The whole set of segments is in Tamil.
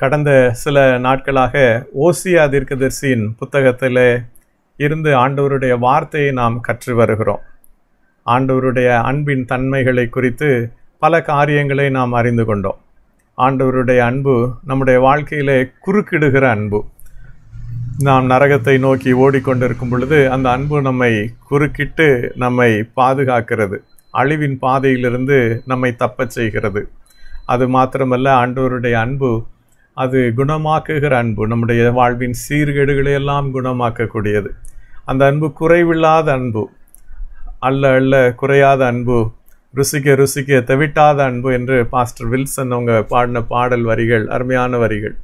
கடந்த சில நாட்களாக ஓசியா தீர்க்கதரிசியின் புத்தகத்தில் இருந்து ஆண்டவருடைய வார்த்தையை நாம் கற்று வருகிறோம் ஆண்டவருடைய அன்பின் தன்மைகளை குறித்து பல காரியங்களை நாம் அறிந்து கொண்டோம் ஆண்டவருடைய அன்பு நம்முடைய வாழ்க்கையிலே குறுக்கிடுகிற அன்பு நாம் நரகத்தை நோக்கி ஓடிக்கொண்டிருக்கும் பொழுது அந்த அன்பு நம்மை குறுக்கிட்டு நம்மை பாதுகாக்கிறது அழிவின் பாதையிலிருந்து நம்மை தப்பச் செய்கிறது அது மாத்திரமல்ல ஆண்டவருடைய அன்பு அது குணமாக்குகிற அன்பு நம்முடைய வாழ்வின் சீர்கேடுகளை எல்லாம் குணமாக்கக்கூடியது அந்த அன்பு குறைவில்லாத அன்பு அல்ல அல்ல குறையாத அன்பு ருசிக்க ருசிக்க தவிட்டாத அன்பு என்று பாஸ்டர் வில்சன் அவங்க பாடின பாடல் வரிகள் அருமையான வரிகள்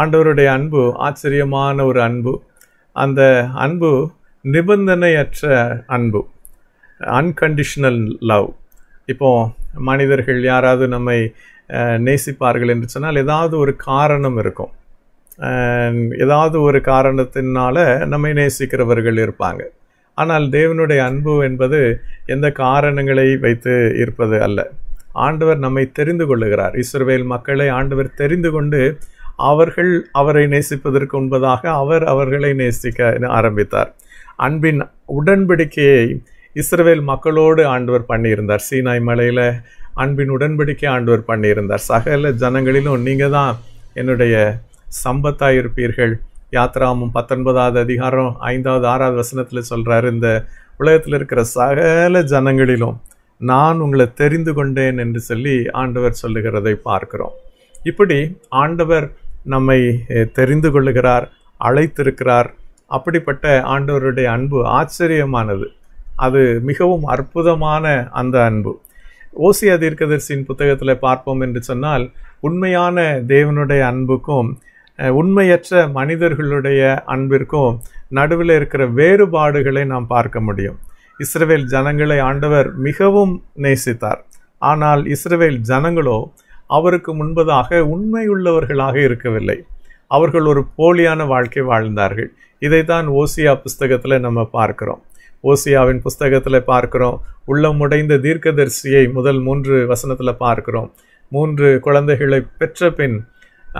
ஆண்டவருடைய அன்பு ஆச்சரியமான ஒரு அன்பு அந்த அன்பு நிபந்தனையற்ற அன்பு அன்கண்டிஷனல் லவ் இப்போது மனிதர்கள் யாராவது நம்மை நேசிப்பார்கள் என்று சொன்னால் ஏதாவது ஒரு காரணம் இருக்கும் ஏதாவது ஒரு காரணத்தினால நம்மை நேசிக்கிறவர்கள் இருப்பாங்க ஆனால் தேவனுடைய அன்பு என்பது எந்த காரணங்களை வைத்து இருப்பது அல்ல ஆண்டவர் நம்மை தெரிந்து கொள்ளுகிறார் இஸ்ரவேல் மக்களை ஆண்டவர் தெரிந்து கொண்டு அவர்கள் அவரை நேசிப்பதற்கு முன்பதாக அவர் அவர்களை நேசிக்க ஆரம்பித்தார் அன்பின் உடன்படிக்கையை இஸ்ரவேல் மக்களோடு ஆண்டவர் பண்ணியிருந்தார் சீனாய் மலையில் அன்பின் உடன்படிக்கை ஆண்டவர் பண்ணியிருந்தார் சகல ஜனங்களிலும் நீங்கள் தான் என்னுடைய சம்பத்தாக இருப்பீர்கள் யாத்ராமும் பத்தொன்பதாவது அதிகாரம் ஐந்தாவது ஆறாவது வசனத்தில் சொல்கிறார் இந்த உலகத்தில் இருக்கிற சகல ஜனங்களிலும் நான் உங்களை தெரிந்து கொண்டேன் என்று சொல்லி ஆண்டவர் சொல்லுகிறதை பார்க்கிறோம் இப்படி ஆண்டவர் நம்மை தெரிந்து கொள்ளுகிறார் அழைத்திருக்கிறார் அப்படிப்பட்ட ஆண்டவருடைய அன்பு ஆச்சரியமானது அது மிகவும் அற்புதமான அந்த அன்பு ஓசியா தீர்க்கதரிசியின் புத்தகத்தில் பார்ப்போம் என்று சொன்னால் உண்மையான தேவனுடைய அன்புக்கும் உண்மையற்ற மனிதர்களுடைய அன்பிற்கும் நடுவில் இருக்கிற வேறுபாடுகளை நாம் பார்க்க முடியும் இஸ்ரேல் ஜனங்களை ஆண்டவர் மிகவும் நேசித்தார் ஆனால் இஸ்ரேல் ஜனங்களோ அவருக்கு முன்பதாக உண்மையுள்ளவர்களாக இருக்கவில்லை அவர்கள் ஒரு போலியான வாழ்க்கை வாழ்ந்தார்கள் இதைத்தான் ஓசியா புஸ்தகத்தில் நம்ம பார்க்கிறோம் ஓசியாவின் புஸ்தகத்தில் பார்க்குறோம் உடைந்த தீர்க்கதரிசியை முதல் மூன்று வசனத்தில் பார்க்குறோம் மூன்று குழந்தைகளை பெற்ற பின்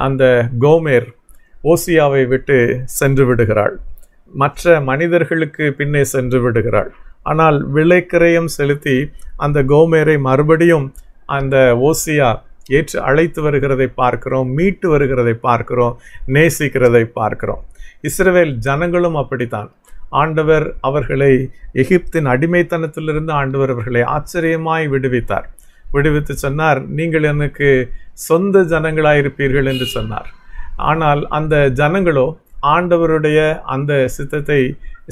அந்த கோமேர் ஓசியாவை விட்டு சென்று விடுகிறாள் மற்ற மனிதர்களுக்கு பின்னே சென்று விடுகிறாள் ஆனால் விலைக்கிரயம் செலுத்தி அந்த கோமேரை மறுபடியும் அந்த ஓசியா ஏற்று அழைத்து வருகிறதை பார்க்கிறோம் மீட்டு வருகிறதை பார்க்கிறோம் நேசிக்கிறதை பார்க்கிறோம் இஸ்ரேவேல் ஜனங்களும் அப்படித்தான் ஆண்டவர் அவர்களை எகிப்தின் அடிமைத்தனத்திலிருந்து ஆண்டவர் அவர்களை ஆச்சரியமாய் விடுவித்தார் விடுவித்து சொன்னார் நீங்கள் எனக்கு சொந்த ஜனங்களாயிருப்பீர்கள் என்று சொன்னார் ஆனால் அந்த ஜனங்களோ ஆண்டவருடைய அந்த சித்தத்தை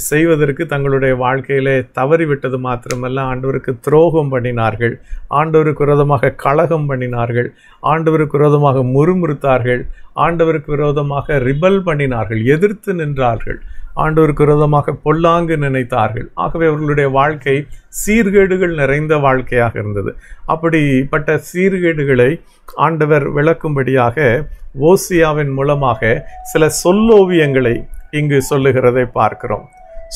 செய்வதற்கு தங்களுடைய வாழ்க்கையிலே தவறிவிட்டது மாத்திரமல்ல ஆண்டவருக்கு துரோகம் பண்ணினார்கள் ஆண்டவருக்கு விரோதமாக கழகம் பண்ணினார்கள் ஆண்டவருக்கு விரோதமாக முறுமுறுத்தார்கள் ஆண்டவருக்கு விரோதமாக ரிபல் பண்ணினார்கள் எதிர்த்து நின்றார்கள் ஆண்டோருக்கு விரோதமாக பொல்லாங்கு நினைத்தார்கள் ஆகவே அவர்களுடைய வாழ்க்கை சீர்கேடுகள் நிறைந்த வாழ்க்கையாக இருந்தது அப்படிப்பட்ட சீர்கேடுகளை ஆண்டவர் விளக்கும்படியாக ஓசியாவின் மூலமாக சில சொல்லோவியங்களை இங்கு சொல்லுகிறதை பார்க்கிறோம்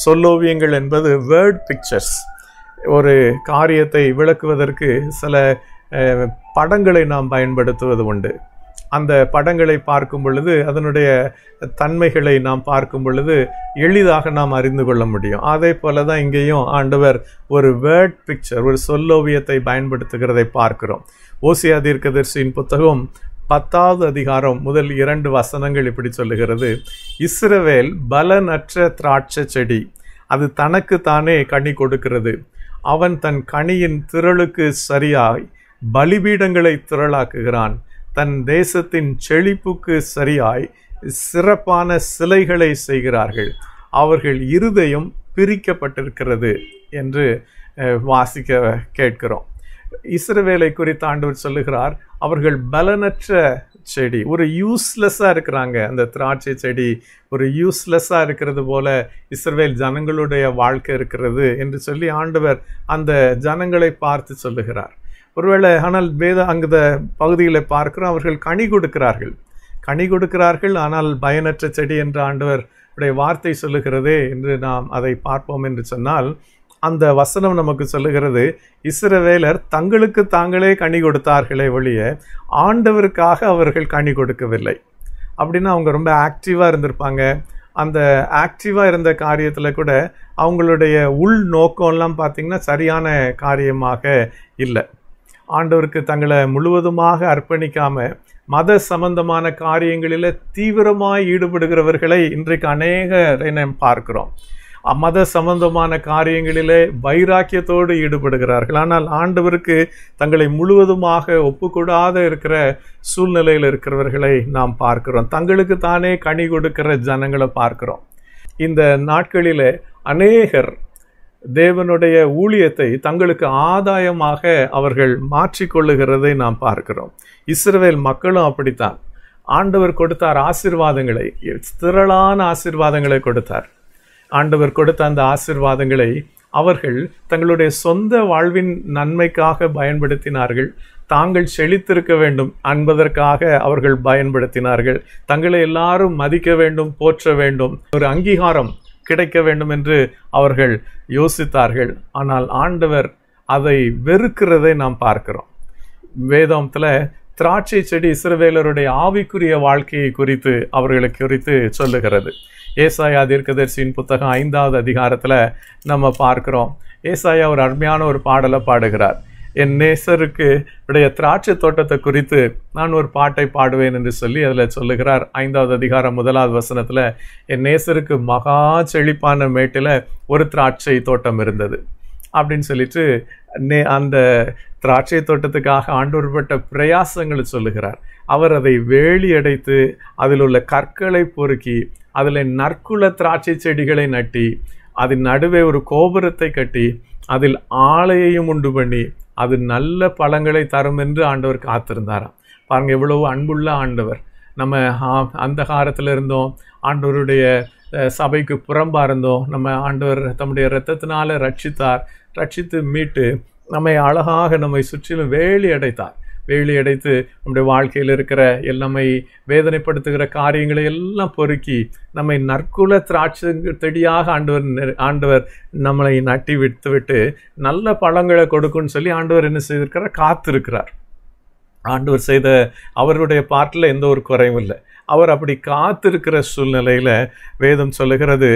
சொல்லோவியங்கள் என்பது வேர்ட் பிக்சர்ஸ் ஒரு காரியத்தை விளக்குவதற்கு சில படங்களை நாம் பயன்படுத்துவது உண்டு அந்த படங்களை பார்க்கும் பொழுது அதனுடைய தன்மைகளை நாம் பார்க்கும் பொழுது எளிதாக நாம் அறிந்து கொள்ள முடியும் அதே போல தான் இங்கேயும் ஆண்டவர் ஒரு வேர்ட் பிக்சர் ஒரு சொல்லோவியத்தை பயன்படுத்துகிறதை பார்க்கிறோம் ஓசியா தீர்க்கதர்சியின் புத்தகம் பத்தாவது அதிகாரம் முதல் இரண்டு வசனங்கள் இப்படி சொல்லுகிறது இஸ்ரவேல் பலனற்ற திராட்சை செடி அது தனக்கு தானே கனி கொடுக்கிறது அவன் தன் கனியின் திரளுக்கு சரியாய் பலிபீடங்களை திரளாக்குகிறான் தன் தேசத்தின் செழிப்புக்கு சரியாய் சிறப்பான சிலைகளை செய்கிறார்கள் அவர்கள் இருதயம் பிரிக்கப்பட்டிருக்கிறது என்று வாசிக்க கேட்கிறோம் இஸ்ரவேலை குறித்த ஆண்டவர் சொல்லுகிறார் அவர்கள் பலனற்ற செடி ஒரு யூஸ்லெஸ்ஸாக இருக்கிறாங்க அந்த திராட்சை செடி ஒரு யூஸ்லெஸ்ஸாக இருக்கிறது போல இஸ்ரவேல் ஜனங்களுடைய வாழ்க்கை இருக்கிறது என்று சொல்லி ஆண்டவர் அந்த ஜனங்களை பார்த்து சொல்லுகிறார் ஒருவேளை ஆனால் வேத அங்குத பகுதியில் பார்க்கிறோம் அவர்கள் கனி கொடுக்கிறார்கள் கனி கொடுக்கிறார்கள் ஆனால் பயனற்ற செடி என்ற ஆண்டவர் உடைய வார்த்தை சொல்லுகிறதே என்று நாம் அதை பார்ப்போம் என்று சொன்னால் அந்த வசனம் நமக்கு சொல்லுகிறது இஸ்ரவேலர் தங்களுக்கு தாங்களே கனி கொடுத்தார்களே ஒழிய ஆண்டவருக்காக அவர்கள் கனி கொடுக்கவில்லை அப்படின்னா அவங்க ரொம்ப ஆக்டிவாக இருந்திருப்பாங்க அந்த ஆக்டிவாக இருந்த காரியத்தில் கூட அவங்களுடைய உள் நோக்கம்லாம் பார்த்திங்கன்னா சரியான காரியமாக இல்லை ஆண்டவருக்கு தங்களை முழுவதுமாக அர்ப்பணிக்காமல் மத சம்பந்தமான காரியங்களில் தீவிரமாக ஈடுபடுகிறவர்களை இன்றைக்கு அநேக நாம் பார்க்கிறோம் மத சம்பந்தமான காரியங்களிலே வைராக்கியத்தோடு ஈடுபடுகிறார்கள் ஆனால் ஆண்டவருக்கு தங்களை முழுவதுமாக ஒப்புக்கூடாத இருக்கிற சூழ்நிலையில் இருக்கிறவர்களை நாம் பார்க்கிறோம் தங்களுக்கு தானே கனி கொடுக்கிற ஜனங்களை பார்க்கிறோம் இந்த நாட்களில் அநேகர் தேவனுடைய ஊழியத்தை தங்களுக்கு ஆதாயமாக அவர்கள் மாற்றிக்கொள்ளுகிறதை நாம் பார்க்கிறோம் இஸ்ரவேல் மக்களும் அப்படித்தான் ஆண்டவர் கொடுத்தார் ஆசிர்வாதங்களை திரளான ஆசிர்வாதங்களை கொடுத்தார் ஆண்டவர் கொடுத்த அந்த ஆசிர்வாதங்களை அவர்கள் தங்களுடைய சொந்த வாழ்வின் நன்மைக்காக பயன்படுத்தினார்கள் தாங்கள் செழித்திருக்க வேண்டும் என்பதற்காக அவர்கள் பயன்படுத்தினார்கள் தங்களை எல்லாரும் மதிக்க வேண்டும் போற்ற வேண்டும் ஒரு அங்கீகாரம் கிடைக்க வேண்டும் என்று அவர்கள் யோசித்தார்கள் ஆனால் ஆண்டவர் அதை வெறுக்கிறதை நாம் பார்க்கிறோம் வேதாந்தத்தில் திராட்சை செடி இஸ்ரவேலருடைய ஆவிக்குரிய வாழ்க்கையை குறித்து அவர்களுக்கு குறித்து சொல்லுகிறது ஏசாயா தீர்க்கதரிசியின் புத்தகம் ஐந்தாவது அதிகாரத்தில் நம்ம பார்க்குறோம் ஏசாயா ஒரு அருமையான ஒரு பாடலை பாடுகிறார் என் நேசருக்கு உடைய திராட்சை தோட்டத்தை குறித்து நான் ஒரு பாட்டை பாடுவேன் என்று சொல்லி அதில் சொல்லுகிறார் ஐந்தாவது அதிகாரம் முதலாவது வசனத்தில் என் நேசருக்கு மகா செழிப்பான மேட்டில் ஒரு திராட்சை தோட்டம் இருந்தது அப்படின்னு சொல்லிட்டு நே அந்த திராட்சை தோட்டத்துக்காக ஆண்டோர்பட்ட பிரயாசங்களை சொல்லுகிறார் அவர் அதை வேலி அடைத்து அதில் உள்ள கற்களை பொறுக்கி அதில் நற்குல திராட்சை செடிகளை நட்டி அதன் நடுவே ஒரு கோபுரத்தை கட்டி அதில் ஆலையையும் உண்டு பண்ணி அது நல்ல பழங்களை தரும் என்று ஆண்டவர் காத்திருந்தாராம் பாருங்கள் எவ்வளவு அன்புள்ள ஆண்டவர் நம்ம அந்த காலத்தில் இருந்தோம் ஆண்டவருடைய சபைக்கு புறம்பாக இருந்தோம் நம்ம ஆண்டவர் தம்முடைய ரத்தத்தினால் ரட்சித்தார் ரட்சித்து மீட்டு நம்மை அழகாக நம்மை சுற்றிலும் வேலி அடைத்தார் வேலி அடைத்து நம்முடைய வாழ்க்கையில் இருக்கிற எல்லாமே வேதனைப்படுத்துகிற காரியங்களை எல்லாம் பொறுக்கி நம்மை நற்குல திராட்சை தெடியாக ஆண்டவர் ஆண்டவர் நம்மளை நட்டி விட்டு விட்டு நல்ல பழங்களை கொடுக்குன்னு சொல்லி ஆண்டவர் என்ன செய்திருக்கிறார் காத்திருக்கிறார் ஆண்டவர் செய்த அவருடைய பாட்டில் எந்த ஒரு குறையும் இல்லை அவர் அப்படி காத்திருக்கிற சூழ்நிலையில் வேதம் சொல்லுகிறது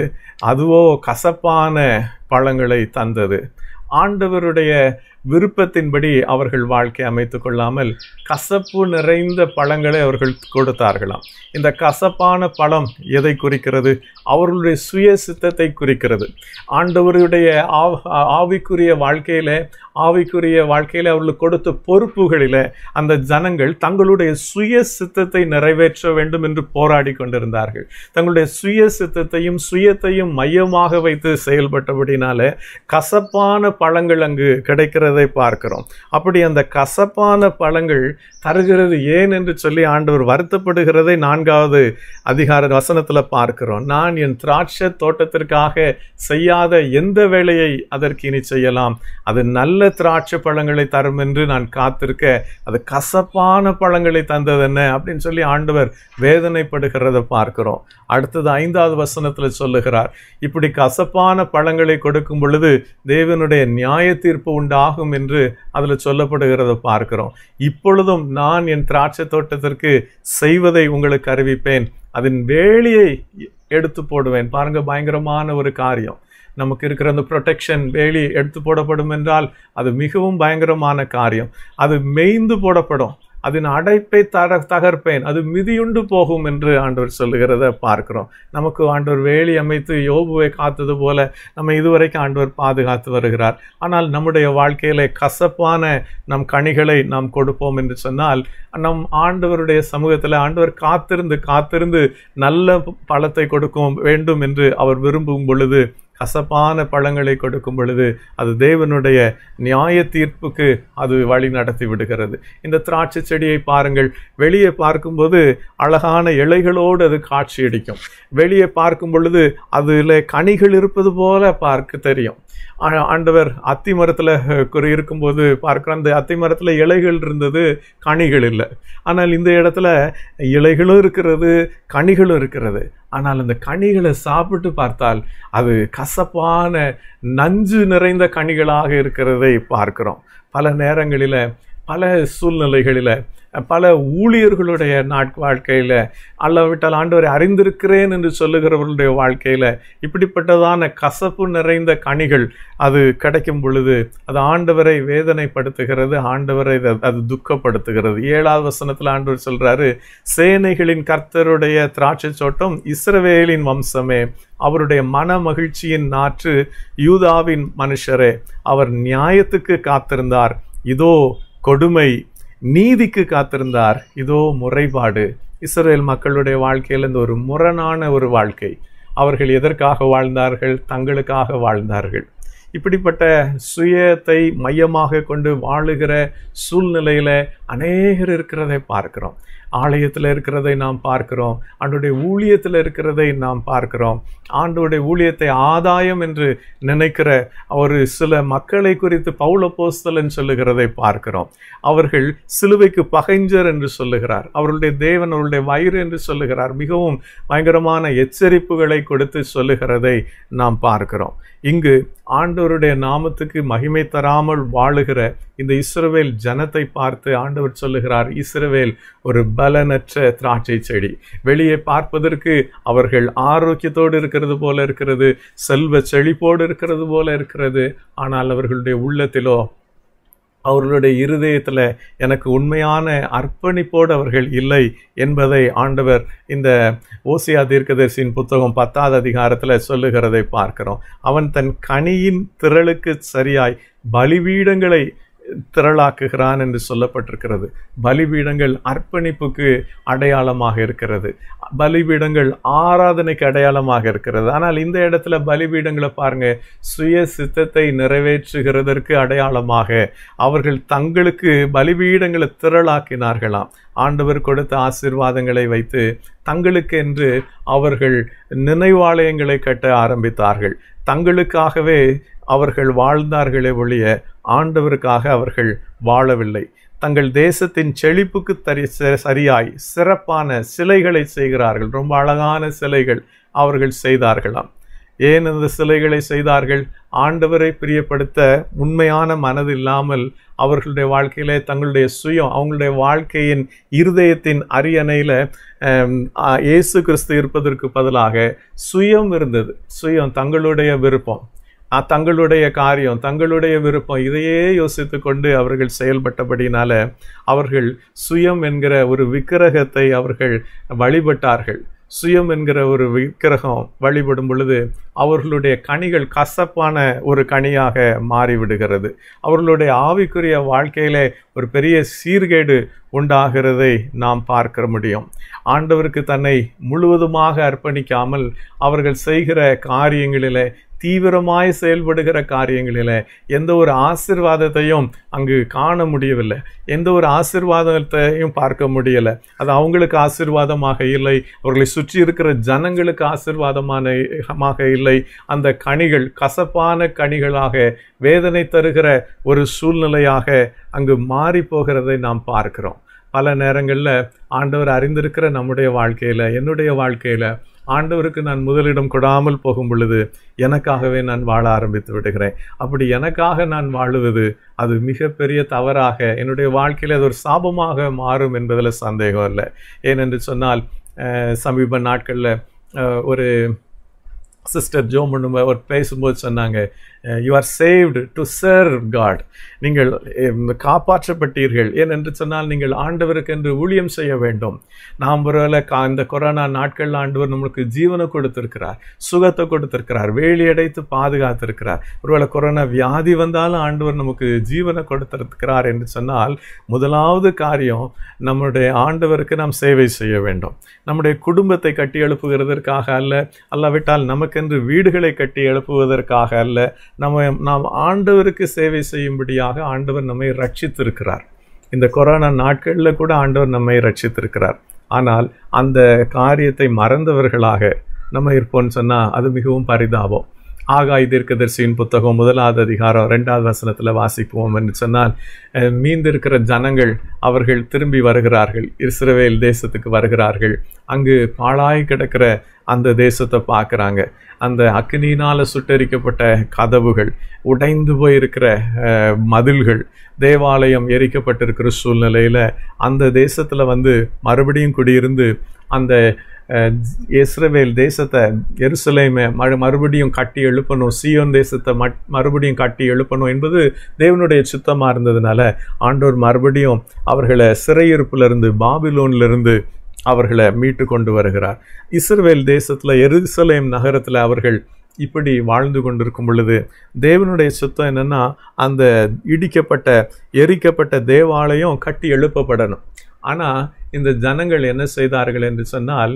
அதுவோ கசப்பான பழங்களை தந்தது ஆண்டவருடைய விருப்பத்தின்படி அவர்கள் வாழ்க்கை அமைத்து கொள்ளாமல் கசப்பு நிறைந்த பழங்களை அவர்கள் கொடுத்தார்களாம் இந்த கசப்பான பழம் எதை குறிக்கிறது அவர்களுடைய சுய சித்தத்தை குறிக்கிறது ஆண்டவருடைய ஆவ் ஆவிக்குரிய வாழ்க்கையில் ஆவிக்குரிய வாழ்க்கையில் அவர்களுக்கு கொடுத்த பொறுப்புகளில் அந்த ஜனங்கள் தங்களுடைய சுய சித்தத்தை நிறைவேற்ற வேண்டும் என்று போராடி கொண்டிருந்தார்கள் தங்களுடைய சுய சித்தத்தையும் சுயத்தையும் மையமாக வைத்து செயல்பட்டபடினால கசப்பான பழங்கள் அங்கு கிடைக்கிறது வருகிறதை பார்க்கிறோம் அப்படி அந்த கசப்பான பழங்கள் தருகிறது ஏன் என்று சொல்லி ஆண்டவர் வருத்தப்படுகிறதை நான்காவது அதிகார வசனத்தில் பார்க்கிறோம் நான் என் திராட்சை தோட்டத்திற்காக செய்யாத எந்த வேலையை அதற்கு இனி செய்யலாம் அது நல்ல திராட்சை பழங்களை தரும் என்று நான் காத்திருக்க அது கசப்பான பழங்களை தந்தது என்ன அப்படின்னு சொல்லி ஆண்டவர் வேதனைப்படுகிறத பார்க்கிறோம் அடுத்தது ஐந்தாவது வசனத்தில் சொல்லுகிறார் இப்படி கசப்பான பழங்களை கொடுக்கும் பொழுது தேவனுடைய நியாய தீர்ப்பு உண்டாகும் இருக்கும் என்று அதில் சொல்லப்படுகிறத பார்க்கிறோம் இப்பொழுதும் நான் என் திராட்சை தோட்டத்திற்கு செய்வதை உங்களுக்கு அறிவிப்பேன் அதன் வேலியை எடுத்து போடுவேன் பாருங்க பயங்கரமான ஒரு காரியம் நமக்கு இருக்கிற அந்த ப்ரொடெக்ஷன் வேலி எடுத்து போடப்படும் என்றால் அது மிகவும் பயங்கரமான காரியம் அது மெய்ந்து போடப்படும் அதன் அடைப்பை த தகர்ப்பேன் அது மிதியுண்டு போகும் என்று ஆண்டவர் சொல்லுகிறத பார்க்கிறோம் நமக்கு ஆண்டவர் வேலி அமைத்து யோபுவை காத்தது போல நம்ம இதுவரைக்கும் ஆண்டவர் பாதுகாத்து வருகிறார் ஆனால் நம்முடைய வாழ்க்கையில கசப்பான நம் கனிகளை நாம் கொடுப்போம் என்று சொன்னால் நம் ஆண்டவருடைய சமூகத்தில் ஆண்டவர் காத்திருந்து காத்திருந்து நல்ல பழத்தை கொடுக்க வேண்டும் என்று அவர் விரும்பும் பொழுது கசப்பான பழங்களை கொடுக்கும் பொழுது அது தேவனுடைய நியாய தீர்ப்புக்கு அது வழி நடத்தி விடுகிறது இந்த திராட்சை செடியை பாருங்கள் வெளியே பார்க்கும்போது அழகான இலைகளோடு அது காட்சியடிக்கும் வெளியே பார்க்கும் பொழுது அதில் கனிகள் இருப்பது போல பார்க்க தெரியும் ஆண்டவர் அத்தி மரத்தில் இருக்கும்போது பார்க்குற அந்த அத்தி மரத்தில் இலைகள் இருந்தது கனிகள் இல்லை ஆனால் இந்த இடத்துல இலைகளும் இருக்கிறது கனிகளும் இருக்கிறது ஆனால் அந்த கனிகளை சாப்பிட்டு பார்த்தால் அது கசப்பான நஞ்சு நிறைந்த கனிகளாக இருக்கிறதை பார்க்கிறோம் பல நேரங்களில் பல சூழ்நிலைகளில் பல ஊழியர்களுடைய நாட் வாழ்க்கையில் அல்லாவிட்டால் ஆண்டவரை அறிந்திருக்கிறேன் என்று சொல்லுகிறவர்களுடைய வாழ்க்கையில் இப்படிப்பட்டதான கசப்பு நிறைந்த கனிகள் அது கிடைக்கும் பொழுது அது ஆண்டவரை வேதனைப்படுத்துகிறது ஆண்டவரை அது துக்கப்படுத்துகிறது ஏழாவது வசனத்தில் ஆண்டவர் சொல்கிறாரு சேனைகளின் கர்த்தருடைய திராட்சை சோட்டம் இஸ்ரவேலின் வம்சமே அவருடைய மன மகிழ்ச்சியின் நாற்று யூதாவின் மனுஷரே அவர் நியாயத்துக்கு காத்திருந்தார் இதோ கொடுமை நீதிக்கு காத்திருந்தார் இதோ முறைப்பாடு இஸ்ரேல் மக்களுடைய வாழ்க்கையில் இந்த ஒரு முரணான ஒரு வாழ்க்கை அவர்கள் எதற்காக வாழ்ந்தார்கள் தங்களுக்காக வாழ்ந்தார்கள் இப்படிப்பட்ட சுயத்தை மையமாக கொண்டு வாழுகிற சூழ்நிலையில் அநேகர் இருக்கிறதை பார்க்கிறோம் ஆலயத்தில் இருக்கிறதை நாம் பார்க்கிறோம் ஆண்டுடைய ஊழியத்தில் இருக்கிறதை நாம் பார்க்கிறோம் ஆண்டுடைய ஊழியத்தை ஆதாயம் என்று நினைக்கிற ஒரு சில மக்களை குறித்து பௌல போஸ்தலன் சொல்லுகிறதை பார்க்கிறோம் அவர்கள் சிலுவைக்கு பகைஞ்சர் என்று சொல்லுகிறார் அவருடைய தேவன் அவருடைய வயிறு என்று சொல்லுகிறார் மிகவும் பயங்கரமான எச்சரிப்புகளை கொடுத்து சொல்லுகிறதை நாம் பார்க்கிறோம் இங்கு ஆண்டவருடைய நாமத்துக்கு மகிமை தராமல் வாழுகிற இந்த இஸ்ரவேல் ஜனத்தை பார்த்து ஆண்டவர் சொல்லுகிறார் இஸ்ரவேல் ஒரு பலனற்ற திராட்சை செடி வெளியே பார்ப்பதற்கு அவர்கள் ஆரோக்கியத்தோடு இருக்கிறது போல இருக்கிறது செல்வ செழிப்போடு இருக்கிறது போல இருக்கிறது ஆனால் அவர்களுடைய உள்ளத்திலோ அவர்களுடைய இருதயத்தில் எனக்கு உண்மையான அர்ப்பணிப்போடு அவர்கள் இல்லை என்பதை ஆண்டவர் இந்த ஓசியா தீர்க்கதரிசியின் புத்தகம் பத்தாவது அதிகாரத்தில் சொல்லுகிறதை பார்க்கிறோம் அவன் தன் கனியின் திரளுக்கு சரியாய் பலிபீடங்களை திரளாக்குகிறான் என்று சொல்லப்பட்டிருக்கிறது பலிபீடங்கள் அர்ப்பணிப்புக்கு அடையாளமாக இருக்கிறது பலிபீடங்கள் ஆராதனைக்கு அடையாளமாக இருக்கிறது ஆனால் இந்த இடத்துல பலிபீடங்களை பாருங்க சுய சித்தத்தை நிறைவேற்றுகிறதற்கு அடையாளமாக அவர்கள் தங்களுக்கு பலிபீடங்களை திரளாக்கினார்களாம் ஆண்டவர் கொடுத்த ஆசிர்வாதங்களை வைத்து தங்களுக்கு என்று அவர்கள் நினைவாலயங்களை கட்ட ஆரம்பித்தார்கள் தங்களுக்காகவே அவர்கள் வாழ்ந்தார்களே ஒழிய ஆண்டவருக்காக அவர்கள் வாழவில்லை தங்கள் தேசத்தின் செழிப்புக்கு தரி சரியாய் சிறப்பான சிலைகளை செய்கிறார்கள் ரொம்ப அழகான சிலைகள் அவர்கள் செய்தார்களாம் ஏன் அந்த சிலைகளை செய்தார்கள் ஆண்டவரை பிரியப்படுத்த உண்மையான மனது இல்லாமல் அவர்களுடைய வாழ்க்கையிலே தங்களுடைய சுயம் அவங்களுடைய வாழ்க்கையின் இருதயத்தின் அரியணையில் இயேசு கிறிஸ்து இருப்பதற்கு பதிலாக சுயம் இருந்தது சுயம் தங்களுடைய விருப்பம் தங்களுடைய காரியம் தங்களுடைய விருப்பம் இதையே யோசித்து கொண்டு அவர்கள் செயல்பட்டபடினால அவர்கள் சுயம் என்கிற ஒரு விக்கிரகத்தை அவர்கள் வழிபட்டார்கள் சுயம் என்கிற ஒரு விக்கிரகம் வழிபடும் பொழுது அவர்களுடைய கனிகள் கசப்பான ஒரு கனியாக மாறிவிடுகிறது அவர்களுடைய ஆவிக்குரிய வாழ்க்கையிலே ஒரு பெரிய சீர்கேடு உண்டாகிறதை நாம் பார்க்க முடியும் ஆண்டவருக்கு தன்னை முழுவதுமாக அர்ப்பணிக்காமல் அவர்கள் செய்கிற காரியங்களிலே தீவிரமாய் செயல்படுகிற காரியங்களில் எந்த ஒரு ஆசிர்வாதத்தையும் அங்கு காண முடியவில்லை எந்த ஒரு ஆசிர்வாதத்தையும் பார்க்க முடியலை அது அவங்களுக்கு ஆசிர்வாதமாக இல்லை அவர்களை சுற்றி இருக்கிற ஜனங்களுக்கு ஆசிர்வாதமான இல்லை அந்த கனிகள் கசப்பான கனிகளாக வேதனை தருகிற ஒரு சூழ்நிலையாக அங்கு மாறி போகிறதை நாம் பார்க்கிறோம் பல நேரங்களில் ஆண்டவர் அறிந்திருக்கிற நம்முடைய வாழ்க்கையில் என்னுடைய வாழ்க்கையில் ஆண்டவருக்கு நான் முதலிடம் கொடாமல் போகும் பொழுது எனக்காகவே நான் வாழ ஆரம்பித்து விடுகிறேன் அப்படி எனக்காக நான் வாழுவது அது மிகப்பெரிய தவறாக என்னுடைய வாழ்க்கையில் அது ஒரு சாபமாக மாறும் என்பதில் சந்தேகம் இல்லை ஏனென்று சொன்னால் சமீப நாட்களில் ஒரு சிஸ்டர் ஜோம் பண்ணும்போது அவர் பேசும்போது சொன்னாங்க you are saved to serve God நீங்கள் um, காப்பாற்றப்பட்டீர்கள் ஏனென்று சொன்னால் நீங்கள் ஆண்டவருக்கு என்று ஊழியம் செய்ய வேண்டும் நாம் ஒருவேளை கா இந்த கொரோனா நாட்களில் ஆண்டவர் நம்மளுக்கு ஜீவனை கொடுத்திருக்கிறார் சுகத்தை கொடுத்திருக்கிறார் வேலியடைத்து பாதுகாத்திருக்கிறார் ஒருவேளை கொரோனா வியாதி வந்தாலும் ஆண்டவர் நமக்கு ஜீவனை கொடுத்திருக்கிறார் என்று சொன்னால் முதலாவது காரியம் நம்முடைய ஆண்டவருக்கு நாம் சேவை செய்ய வேண்டும் நம்முடைய குடும்பத்தை கட்டி எழுப்புகிறதற்காக அல்ல அல்லாவிட்டால் நமக்கென்று வீடுகளை கட்டி எழுப்புவதற்காக அல்ல நம்ம நாம் ஆண்டவருக்கு சேவை செய்யும்படியாக ஆண்டவர் நம்மை ரட்சித்திருக்கிறார் இந்த கொரோனா நாட்களில் கூட ஆண்டவர் நம்மை ரட்சித்திருக்கிறார் ஆனால் அந்த காரியத்தை மறந்தவர்களாக நம்ம இருப்போம்னு சொன்னால் அது மிகவும் பரிதாபம் ஆகாய் தீர்க்கதரிசியின் புத்தகம் முதலாவது அதிகாரம் ரெண்டாவது வசனத்தில் வாசிப்போம் என்று சொன்னால் மீந்திருக்கிற ஜனங்கள் அவர்கள் திரும்பி வருகிறார்கள் இஸ்ரவேல் தேசத்துக்கு வருகிறார்கள் அங்கு பாழாய் கிடக்கிற அந்த தேசத்தை பார்க்குறாங்க அந்த அக்னியினால் சுட்டரிக்கப்பட்ட கதவுகள் உடைந்து போயிருக்கிற மதில்கள் தேவாலயம் எரிக்கப்பட்டிருக்கிற சூழ்நிலையில் அந்த தேசத்தில் வந்து மறுபடியும் குடியிருந்து அந்த இஸ்ரவேல் தேசத்தை எருசலேமை மறு மறுபடியும் கட்டி எழுப்பணும் சியோன் தேசத்தை மட் மறுபடியும் கட்டி எழுப்பணும் என்பது தேவனுடைய சுத்தமாக இருந்ததுனால ஆண்டோர் மறுபடியும் அவர்களை சிறையிருப்பிலிருந்து பாபிலோன்லேருந்து அவர்களை மீட்டு கொண்டு வருகிறார் இஸ்ரவேல் தேசத்தில் எருசலேம் நகரத்தில் அவர்கள் இப்படி வாழ்ந்து கொண்டிருக்கும் பொழுது தேவனுடைய சுத்தம் என்னென்னா அந்த இடிக்கப்பட்ட எரிக்கப்பட்ட தேவாலயம் கட்டி எழுப்பப்படணும் ஆனால் இந்த ஜனங்கள் என்ன செய்தார்கள் என்று சொன்னால்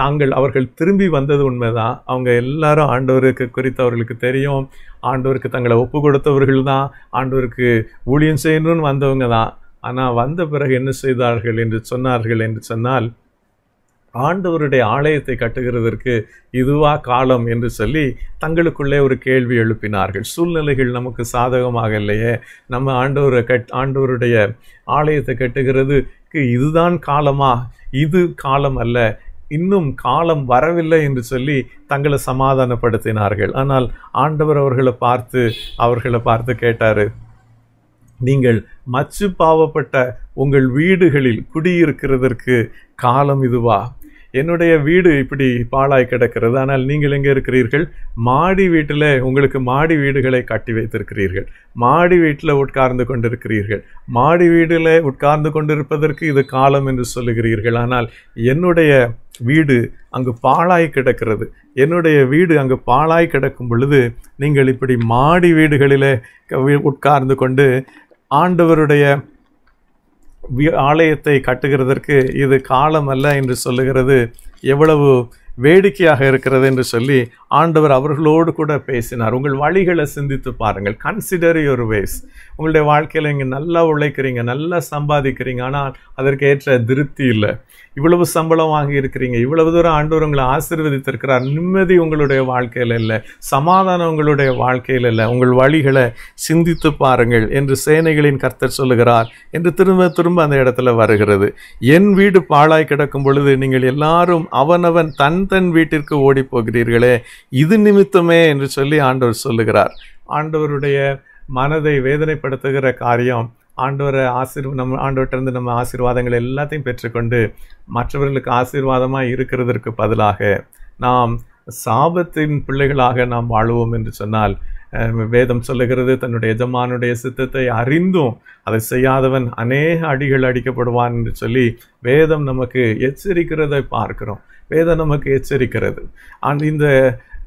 தாங்கள் அவர்கள் திரும்பி வந்தது உண்மைதான் அவங்க எல்லாரும் ஆண்டவருக்கு குறித்து அவர்களுக்கு தெரியும் ஆண்டவருக்கு தங்களை ஒப்பு கொடுத்தவர்கள் தான் ஆண்டவருக்கு ஊழியம் செய்யணும்னு வந்தவங்க தான் ஆனால் வந்த பிறகு என்ன செய்தார்கள் என்று சொன்னார்கள் என்று சொன்னால் ஆண்டவருடைய ஆலயத்தை கட்டுகிறதற்கு இதுவா காலம் என்று சொல்லி தங்களுக்குள்ளே ஒரு கேள்வி எழுப்பினார்கள் சூழ்நிலைகள் நமக்கு சாதகமாக இல்லையே நம்ம ஆண்டவரை கட் ஆண்டவருடைய ஆலயத்தை கட்டுகிறதுக்கு இதுதான் காலமா இது காலம் அல்ல இன்னும் காலம் வரவில்லை என்று சொல்லி தங்களை சமாதானப்படுத்தினார்கள் ஆனால் ஆண்டவர் அவர்களை பார்த்து அவர்களை பார்த்து கேட்டார் நீங்கள் மச்சு பாவப்பட்ட உங்கள் வீடுகளில் குடியிருக்கிறதற்கு காலம் இதுவா என்னுடைய வீடு இப்படி பாழாய் கிடக்கிறது ஆனால் நீங்கள் எங்கே இருக்கிறீர்கள் மாடி வீட்டில் உங்களுக்கு மாடி வீடுகளை கட்டி வைத்திருக்கிறீர்கள் மாடி வீட்டில் உட்கார்ந்து கொண்டிருக்கிறீர்கள் மாடி வீட்டில் உட்கார்ந்து கொண்டிருப்பதற்கு இது காலம் என்று சொல்லுகிறீர்கள் ஆனால் என்னுடைய வீடு அங்கு பாழாய் கிடக்கிறது என்னுடைய வீடு அங்கு பாழாய் கிடக்கும் பொழுது நீங்கள் இப்படி மாடி வீடுகளில் உட்கார்ந்து கொண்டு ஆண்டவருடைய ஆலயத்தை கட்டுகிறதற்கு இது காலம் அல்ல என்று சொல்லுகிறது எவ்வளவு வேடிக்கையாக இருக்கிறது என்று சொல்லி ஆண்டவர் அவர்களோடு கூட பேசினார் உங்கள் வழிகளை சிந்தித்து பாருங்கள் கன்சிடர் யுவர் வேஸ் உங்களுடைய வாழ்க்கையில் இங்கே நல்லா உழைக்கிறீங்க நல்லா சம்பாதிக்கிறீங்க ஆனால் அதற்கு ஏற்ற திருப்தி இல்லை இவ்வளவு சம்பளம் வாங்கி இருக்கிறீங்க இவ்வளவு தூரம் ஆண்டவர் உங்களை ஆசீர்வதித்திருக்கிறார் நிம்மதி உங்களுடைய வாழ்க்கையில் இல்லை சமாதானம் உங்களுடைய வாழ்க்கையில் இல்லை உங்கள் வழிகளை சிந்தித்து பாருங்கள் என்று சேனைகளின் கர்த்தர் சொல்லுகிறார் என்று திரும்ப திரும்ப அந்த இடத்துல வருகிறது என் வீடு பாழாய் கிடக்கும் பொழுது நீங்கள் எல்லாரும் அவனவன் தன் தன் வீட்டிற்கு ஓடி போகிறீர்களே இது நிமித்தமே என்று சொல்லி ஆண்டவர் சொல்லுகிறார் ஆண்டவருடைய மனதை வேதனைப்படுத்துகிற காரியம் ஆண்டவரை ஆசீர் நம்ம ஆண்டவர்கிட்டருந்து நம்ம ஆசீர்வாதங்கள் எல்லாத்தையும் பெற்றுக்கொண்டு மற்றவர்களுக்கு ஆசீர்வாதமாக இருக்கிறதற்கு பதிலாக நாம் சாபத்தின் பிள்ளைகளாக நாம் வாழுவோம் என்று சொன்னால் வேதம் சொல்லுகிறது தன்னுடைய எஜமானுடைய சித்தத்தை அறிந்தும் அதை செய்யாதவன் அநேக அடிகள் அடிக்கப்படுவான் என்று சொல்லி வேதம் நமக்கு எச்சரிக்கிறதை பார்க்கிறோம் வேதம் நமக்கு எச்சரிக்கிறது அந்த இந்த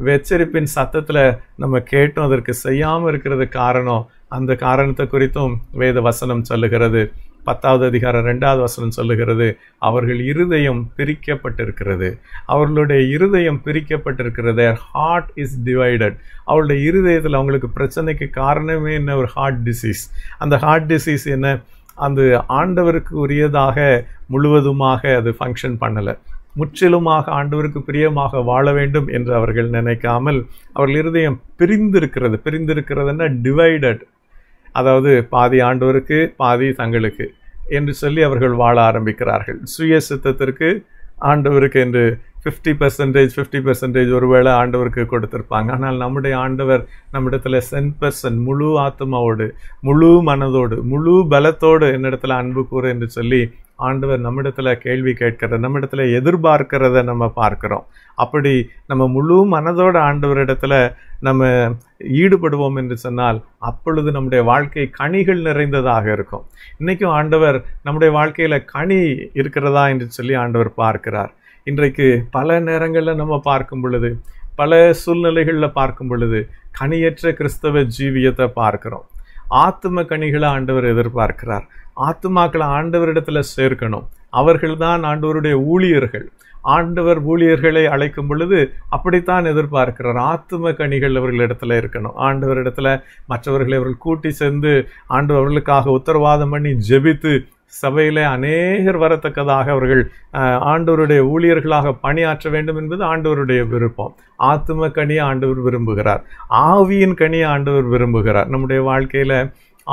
வெச்சரிப்பின் சத்தத்தில் நம்ம கேட்டும் அதற்கு செய்யாமல் இருக்கிறது காரணம் அந்த காரணத்தை குறித்தும் வேத வசனம் சொல்லுகிறது பத்தாவது அதிகாரம் ரெண்டாவது வசனம் சொல்லுகிறது அவர்கள் இருதயம் பிரிக்கப்பட்டிருக்கிறது அவர்களுடைய இருதயம் பிரிக்கப்பட்டிருக்கிறது தேர் ஹார்ட் இஸ் டிவைடட் அவருடைய இருதயத்தில் அவங்களுக்கு பிரச்சனைக்கு காரணமே என்ன ஒரு ஹார்ட் டிசீஸ் அந்த ஹார்ட் டிசீஸ் என்ன அந்த ஆண்டவருக்கு உரியதாக முழுவதுமாக அது ஃபங்க்ஷன் பண்ணலை முற்றிலுமாக ஆண்டவருக்கு பிரியமாக வாழ வேண்டும் என்று அவர்கள் நினைக்காமல் அவர்கள் இருதயம் பிரிந்திருக்கிறது பிரிந்திருக்கிறதுன்னா டிவைடட் அதாவது பாதி ஆண்டவருக்கு பாதி தங்களுக்கு என்று சொல்லி அவர்கள் வாழ ஆரம்பிக்கிறார்கள் சுய சித்தத்திற்கு ஆண்டவருக்கு என்று ஃபிஃப்டி பர்சன்டேஜ் ஃபிஃப்டி பர்சன்டேஜ் ஒருவேளை ஆண்டவருக்கு கொடுத்துருப்பாங்க ஆனால் நம்முடைய ஆண்டவர் நம்மிடத்தில் சென் பர்சன் முழு ஆத்மாவோடு முழு மனதோடு முழு பலத்தோடு என்னிடத்தில் அன்பு கூறு என்று சொல்லி ஆண்டவர் நம்மிடத்துல கேள்வி கேட்கிறத நம்மிடத்துல எதிர்பார்க்கிறத நம்ம பார்க்குறோம் அப்படி நம்ம முழு மனதோட ஆண்டவரிடத்தில் நம்ம ஈடுபடுவோம் என்று சொன்னால் அப்பொழுது நம்முடைய வாழ்க்கை கனிகள் நிறைந்ததாக இருக்கும் இன்றைக்கும் ஆண்டவர் நம்முடைய வாழ்க்கையில் கனி இருக்கிறதா என்று சொல்லி ஆண்டவர் பார்க்கிறார் இன்றைக்கு பல நேரங்களில் நம்ம பார்க்கும் பொழுது பல சூழ்நிலைகளில் பார்க்கும் பொழுது கனியற்ற கிறிஸ்தவ ஜீவியத்தை பார்க்குறோம் ஆத்தும கனிகளை ஆண்டவர் எதிர்பார்க்கிறார் ஆத்துமாக்களை ஆண்டவரிடத்துல சேர்க்கணும் அவர்கள்தான் ஆண்டவருடைய ஊழியர்கள் ஆண்டவர் ஊழியர்களை அழைக்கும் பொழுது அப்படித்தான் எதிர்பார்க்கிறார் ஆத்தும கணிகள் அவர்களிடத்துல இருக்கணும் ஆண்டவர் இடத்துல மற்றவர்களை அவர்கள் கூட்டி சென்று ஆண்டவர்களுக்காக உத்தரவாதம் பண்ணி ஜெபித்து சபையில் அநேகர் வரத்தக்கதாக அவர்கள் ஆண்டவருடைய ஊழியர்களாக பணியாற்ற வேண்டும் என்பது ஆண்டவருடைய விருப்பம் ஆத்தும கனியை ஆண்டவர் விரும்புகிறார் ஆவியின் கனியை ஆண்டவர் விரும்புகிறார் நம்முடைய வாழ்க்கையில்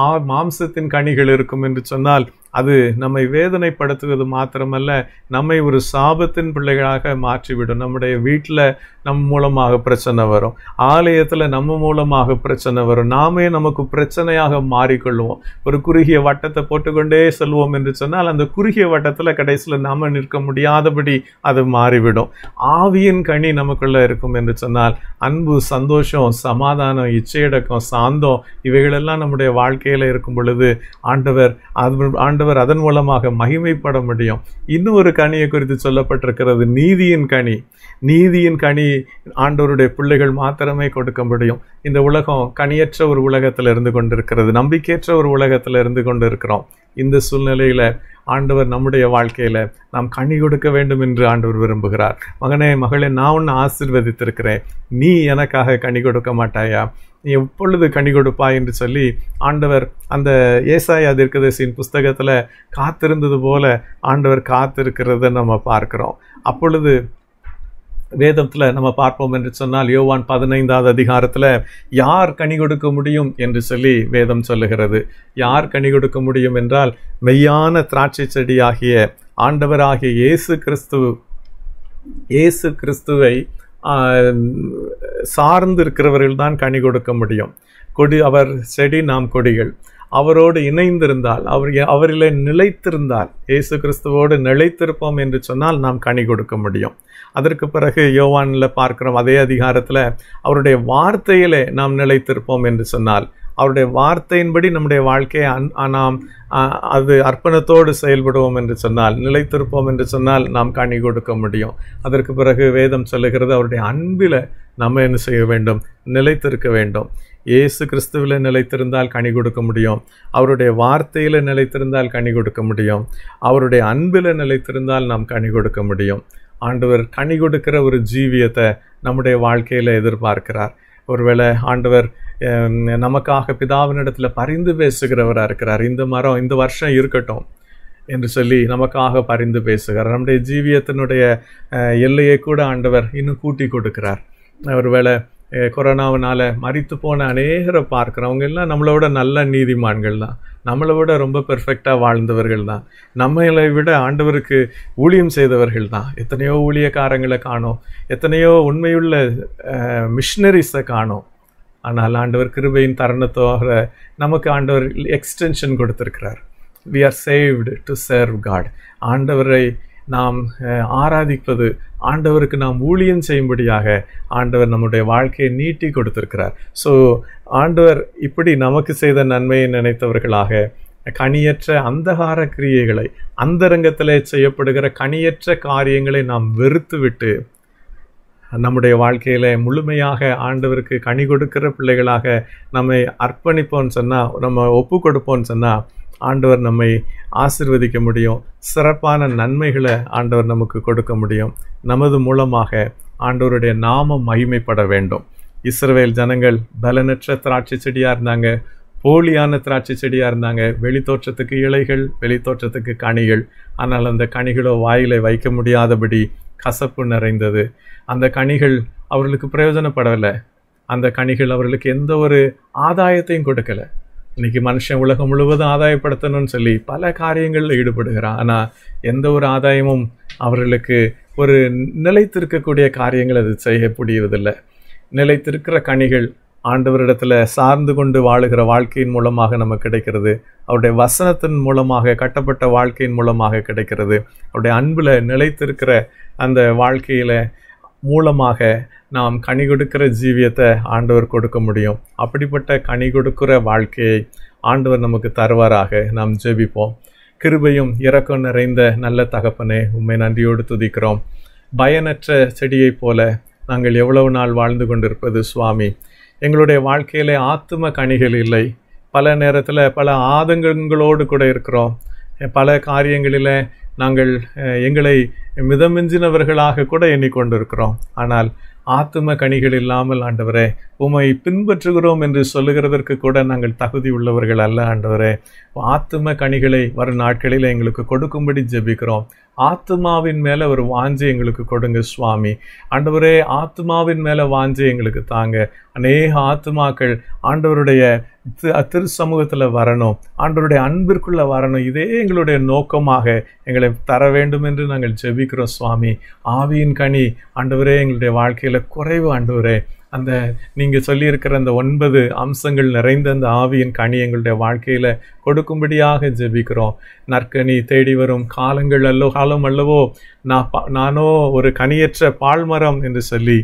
ஆ மாம்சத்தின் கனிகள் இருக்கும் என்று சொன்னால் அது நம்மை வேதனைப்படுத்துவது மாத்திரமல்ல நம்மை ஒரு சாபத்தின் பிள்ளைகளாக மாற்றிவிடும் நம்முடைய வீட்டில் நம் மூலமாக பிரச்சனை வரும் ஆலயத்தில் நம்ம மூலமாக பிரச்சனை வரும் நாமே நமக்கு பிரச்சனையாக மாறிக்கொள்வோம் ஒரு குறுகிய வட்டத்தை போட்டுக்கொண்டே செல்வோம் என்று சொன்னால் அந்த குறுகிய வட்டத்தில் கடைசியில் நாம் நிற்க முடியாதபடி அது மாறிவிடும் ஆவியின் கனி நமக்குள்ளே இருக்கும் என்று சொன்னால் அன்பு சந்தோஷம் சமாதானம் இச்சையடக்கம் சாந்தம் இவைகளெல்லாம் நம்முடைய வாழ்க்கையில் இருக்கும் பொழுது ஆண்டவர் ஆண்ட ஆண்டவர் அதன் மூலமாக மகிமைப்பட முடியும் இன்னும் ஒரு கனியை குறித்து சொல்லப்பட்டிருக்கிறது நீதியின் கனி நீதியின் கனி ஆண்டவருடைய பிள்ளைகள் மாத்திரமே கொடுக்க முடியும் இந்த உலகம் கனியற்ற ஒரு உலகத்தில் இருந்து கொண்டிருக்கிறது நம்பிக்கையற்ற ஒரு உலகத்தில் இருந்து கொண்டு இருக்கிறோம் இந்த சூழ்நிலையில் ஆண்டவர் நம்முடைய வாழ்க்கையில் நாம் கனி கொடுக்க வேண்டும் என்று ஆண்டவர் விரும்புகிறார் மகனே மகளே நான் ஒன்று ஆசிர்வதித்திருக்கிறேன் நீ எனக்காக கனி கொடுக்க மாட்டாயா நீ எப்பொழுது கண்டி கொடுப்பா என்று சொல்லி ஆண்டவர் அந்த ஏசாய் அதிர்கதசின் புஸ்தகத்தில் காத்திருந்தது போல ஆண்டவர் காத்திருக்கிறத நம்ம பார்க்குறோம் அப்பொழுது வேதத்தில் நம்ம பார்ப்போம் என்று சொன்னால் யோவான் பதினைந்தாவது அதிகாரத்தில் யார் கனி கொடுக்க முடியும் என்று சொல்லி வேதம் சொல்லுகிறது யார் கனி கொடுக்க முடியும் என்றால் மெய்யான திராட்சை செடியாகிய ஆண்டவராகிய இயேசு கிறிஸ்து இயேசு கிறிஸ்துவை சார்ந்து இருக்கிறவர்கள் தான் கனி கொடுக்க முடியும் கொடி அவர் செடி நாம் கொடிகள் அவரோடு இணைந்திருந்தால் அவர் அவரிலே நிலைத்திருந்தால் இயேசு கிறிஸ்துவோடு நிலைத்திருப்போம் என்று சொன்னால் நாம் கனி கொடுக்க முடியும் அதற்கு பிறகு யோவானில் பார்க்கிறோம் அதே அதிகாரத்தில் அவருடைய வார்த்தையிலே நாம் நிலைத்திருப்போம் என்று சொன்னால் அவருடைய வார்த்தையின்படி நம்முடைய வாழ்க்கையை அன் நாம் அது அர்ப்பணத்தோடு செயல்படுவோம் என்று சொன்னால் நிலைத்திருப்போம் என்று சொன்னால் நாம் கணி கொடுக்க முடியும் அதற்கு பிறகு வேதம் சொல்லுகிறது அவருடைய அன்பில் நம்ம என்ன செய்ய வேண்டும் நிலைத்திருக்க வேண்டும் இயேசு கிறிஸ்துவில் நிலைத்திருந்தால் கனி கொடுக்க முடியும் அவருடைய வார்த்தையில் நிலைத்திருந்தால் கனி கொடுக்க முடியும் அவருடைய அன்பில் நிலைத்திருந்தால் நாம் கனி கொடுக்க முடியும் ஆண்டவர் கனி கொடுக்கிற ஒரு ஜீவியத்தை நம்முடைய வாழ்க்கையில் எதிர்பார்க்கிறார் ஒருவேளை ஆண்டவர் நமக்காக பிதாவினிடத்தில் பரிந்து பேசுகிறவராக இருக்கிறார் இந்த மரம் இந்த வருஷம் இருக்கட்டும் என்று சொல்லி நமக்காக பரிந்து பேசுகிறார் நம்முடைய ஜீவியத்தினுடைய எல்லையை கூட ஆண்டவர் இன்னும் கூட்டி கொடுக்கிறார் ஒருவேளை கொரோனாவினால் மறித்து போன அநேகரை பார்க்குறவங்க எல்லாம் நம்மளோட நல்ல நீதிமான்கள் தான் நம்மளை விட ரொம்ப பெர்ஃபெக்டாக வாழ்ந்தவர்கள் தான் நம்மளை விட ஆண்டவருக்கு ஊழியம் செய்தவர்கள் தான் எத்தனையோ ஊழியக்காரங்களை காணோம் எத்தனையோ உண்மையுள்ள மிஷினரிஸை காணோம் ஆனால் ஆண்டவர் கிருபையின் தருணத்தோட நமக்கு ஆண்டவர் எக்ஸ்டென்ஷன் கொடுத்துருக்கிறார் we are saved to serve God ஆண்டவரை நாம் ஆராதிப்பது ஆண்டவருக்கு நாம் ஊழியம் செய்யும்படியாக ஆண்டவர் நம்முடைய வாழ்க்கையை நீட்டி கொடுத்திருக்கிறார் ஸோ ஆண்டவர் இப்படி நமக்கு செய்த நன்மையை நினைத்தவர்களாக கனியற்ற அந்தகார கிரியைகளை அந்தரங்கத்தில் செய்யப்படுகிற கனியற்ற காரியங்களை நாம் வெறுத்துவிட்டு நம்முடைய வாழ்க்கையில் முழுமையாக ஆண்டவருக்கு கனி கொடுக்கிற பிள்ளைகளாக நம்மை அர்ப்பணிப்போன்னு சொன்னால் நம்ம ஒப்பு கொடுப்போன்னு சொன்னால் ஆண்டவர் நம்மை ஆசிர்வதிக்க முடியும் சிறப்பான நன்மைகளை ஆண்டவர் நமக்கு கொடுக்க முடியும் நமது மூலமாக ஆண்டவருடைய நாமம் மகிமைப்பட வேண்டும் இஸ்ரவேல் ஜனங்கள் பலனற்ற திராட்சை செடியாக இருந்தாங்க போலியான திராட்சை செடியாக இருந்தாங்க வெளித்தோற்றத்துக்கு இலைகள் வெளித்தோற்றத்துக்கு கனிகள் ஆனால் அந்த கனிகளோ வாயிலை வைக்க முடியாதபடி கசப்பு நிறைந்தது அந்த கனிகள் அவர்களுக்கு பிரயோஜனப்படலை அந்த கனிகள் அவர்களுக்கு எந்த ஒரு ஆதாயத்தையும் கொடுக்கலை இன்னைக்கு மனுஷன் உலகம் முழுவதும் ஆதாயப்படுத்தணும்னு சொல்லி பல காரியங்களில் ஈடுபடுகிறான் ஆனால் எந்த ஒரு ஆதாயமும் அவர்களுக்கு ஒரு நிலைத்திருக்கக்கூடிய காரியங்கள் அது முடியவதில்லை நிலைத்திருக்கிற கனிகள் ஆண்டவரிடத்தில் சார்ந்து கொண்டு வாழுகிற வாழ்க்கையின் மூலமாக நமக்கு கிடைக்கிறது அவருடைய வசனத்தின் மூலமாக கட்டப்பட்ட வாழ்க்கையின் மூலமாக கிடைக்கிறது அவருடைய அன்பில் நிலைத்திருக்கிற அந்த வாழ்க்கையில் மூலமாக நாம் கனி கொடுக்கிற ஜீவியத்தை ஆண்டவர் கொடுக்க முடியும் அப்படிப்பட்ட கனி கொடுக்கிற வாழ்க்கையை ஆண்டவர் நமக்கு தருவாராக நாம் ஜெபிப்போம் கிருபையும் இறக்கம் நிறைந்த நல்ல தகப்பனே உண்மை நன்றியோடு துதிக்கிறோம் பயனற்ற செடியைப் போல நாங்கள் எவ்வளவு நாள் வாழ்ந்து கொண்டிருப்பது சுவாமி எங்களுடைய வாழ்க்கையில் ஆத்தும கனிகள் இல்லை பல நேரத்தில் பல ஆதங்கங்களோடு கூட இருக்கிறோம் பல காரியங்களில் நாங்கள் எங்களை மிதமிஞ்சினவர்களாக கூட எண்ணிக்கொண்டிருக்கிறோம் ஆனால் ஆத்தும கனிகள் இல்லாமல் ஆண்டவரே உமை பின்பற்றுகிறோம் என்று சொல்லுகிறதற்கு கூட நாங்கள் தகுதி உள்ளவர்கள் அல்ல ஆண்டவரே ஆத்தும கனிகளை வரும் நாட்களில் எங்களுக்கு கொடுக்கும்படி ஜெபிக்கிறோம் ஆத்மாவின் மேலே ஒரு வாஞ்சை எங்களுக்கு கொடுங்க சுவாமி ஆண்டவரே ஆத்மாவின் மேலே வாஞ்சை எங்களுக்கு தாங்க அநேக ஆத்மாக்கள் ஆண்டவருடைய திரு சமூகத்தில் வரணும் ஆண்டவருடைய அன்பிற்குள்ளே வரணும் இதே எங்களுடைய நோக்கமாக எங்களை தர வேண்டும் என்று நாங்கள் ஜெபிக்கிறோம் சுவாமி ஆவியின் கனி ஆண்டவரே எங்களுடைய வாழ்க்கையில் குறைவு ஆண்டவரே அந்த நீங்கள் சொல்லியிருக்கிற அந்த ஒன்பது அம்சங்கள் நிறைந்த அந்த ஆவியின் கனி எங்களுடைய வாழ்க்கையில் கொடுக்கும்படியாக ஜெபிக்கிறோம் நற்கனி தேடி வரும் காலங்கள் அல்லோ காலம் அல்லவோ நான் நானோ ஒரு கனியற்ற பால்மரம் என்று சொல்லி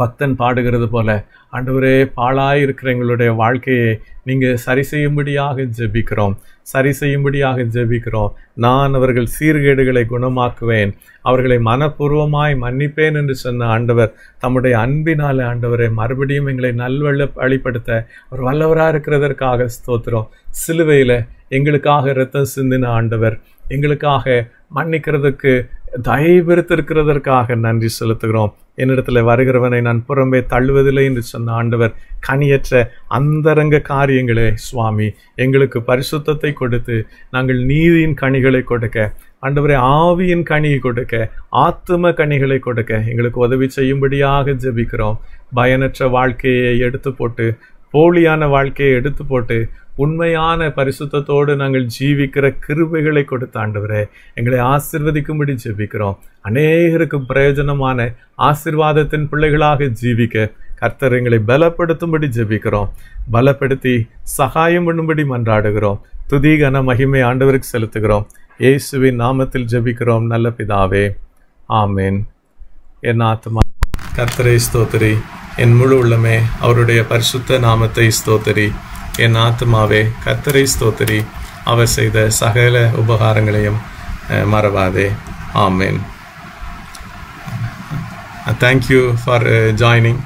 பக்தன் பாடுகிறது போல ஆண்டவரே பாழாய் இருக்கிற எங்களுடைய வாழ்க்கையை நீங்கள் சரி செய்யும்படியாக ஜெபிக்கிறோம் சரி செய்யும்படியாக ஜெபிக்கிறோம் நான் அவர்கள் சீர்கேடுகளை குணமாக்குவேன் அவர்களை மனப்பூர்வமாய் மன்னிப்பேன் என்று சொன்ன ஆண்டவர் தம்முடைய அன்பினால் ஆண்டவரை மறுபடியும் எங்களை நல்வழ வழிப்படுத்த அவர் வல்லவராக இருக்கிறதற்காக ஸ்தோத்திரம் சிலுவையில் எங்களுக்காக இரத்தம் சிந்தின ஆண்டவர் எங்களுக்காக மன்னிக்கிறதுக்கு தயவிருத்திருக்கிறதற்காக நன்றி செலுத்துகிறோம் என்னிடத்தில் வருகிறவனை நான் புறம்பே தள்ளுவதில்லை என்று சொன்ன ஆண்டவர் கனியற்ற அந்தரங்க காரியங்களே சுவாமி எங்களுக்கு பரிசுத்தத்தை கொடுத்து நாங்கள் நீதியின் கனிகளை கொடுக்க ஆண்டவரை ஆவியின் கனியை கொடுக்க ஆத்தும கனிகளை கொடுக்க எங்களுக்கு உதவி செய்யும்படியாக ஜெபிக்கிறோம் பயனற்ற வாழ்க்கையை எடுத்து போட்டு போலியான வாழ்க்கையை எடுத்து போட்டு உண்மையான பரிசுத்தத்தோடு நாங்கள் ஜீவிக்கிற கிருபைகளை கொடுத்த ஆண்டவரே எங்களை ஆசிர்வதிக்கும்படி ஜெபிக்கிறோம் அநேகருக்கு பிரயோஜனமான ஆசிர்வாதத்தின் பிள்ளைகளாக ஜீவிக்க கர்த்தர் எங்களை பலப்படுத்தும்படி ஜெபிக்கிறோம் பலப்படுத்தி சகாயம் பண்ணும்படி மன்றாடுகிறோம் துதிகன மகிமை ஆண்டவருக்கு செலுத்துகிறோம் இயேசுவின் நாமத்தில் ஜெபிக்கிறோம் நல்ல பிதாவே ஆமேன் என் ஆத்மா கர்த்தரே ஸ்தோத்திரி என் முழு உள்ளமே அவருடைய பரிசுத்த நாமத்தை ஸ்தோத்தரி என் ஆத்மாவே கத்தரை ஸ்தோத்தரி அவர் செய்த சகல உபகாரங்களையும் மறவாதே amen thank you for joining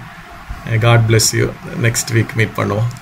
God bless you next week meet பண்ணுவோம்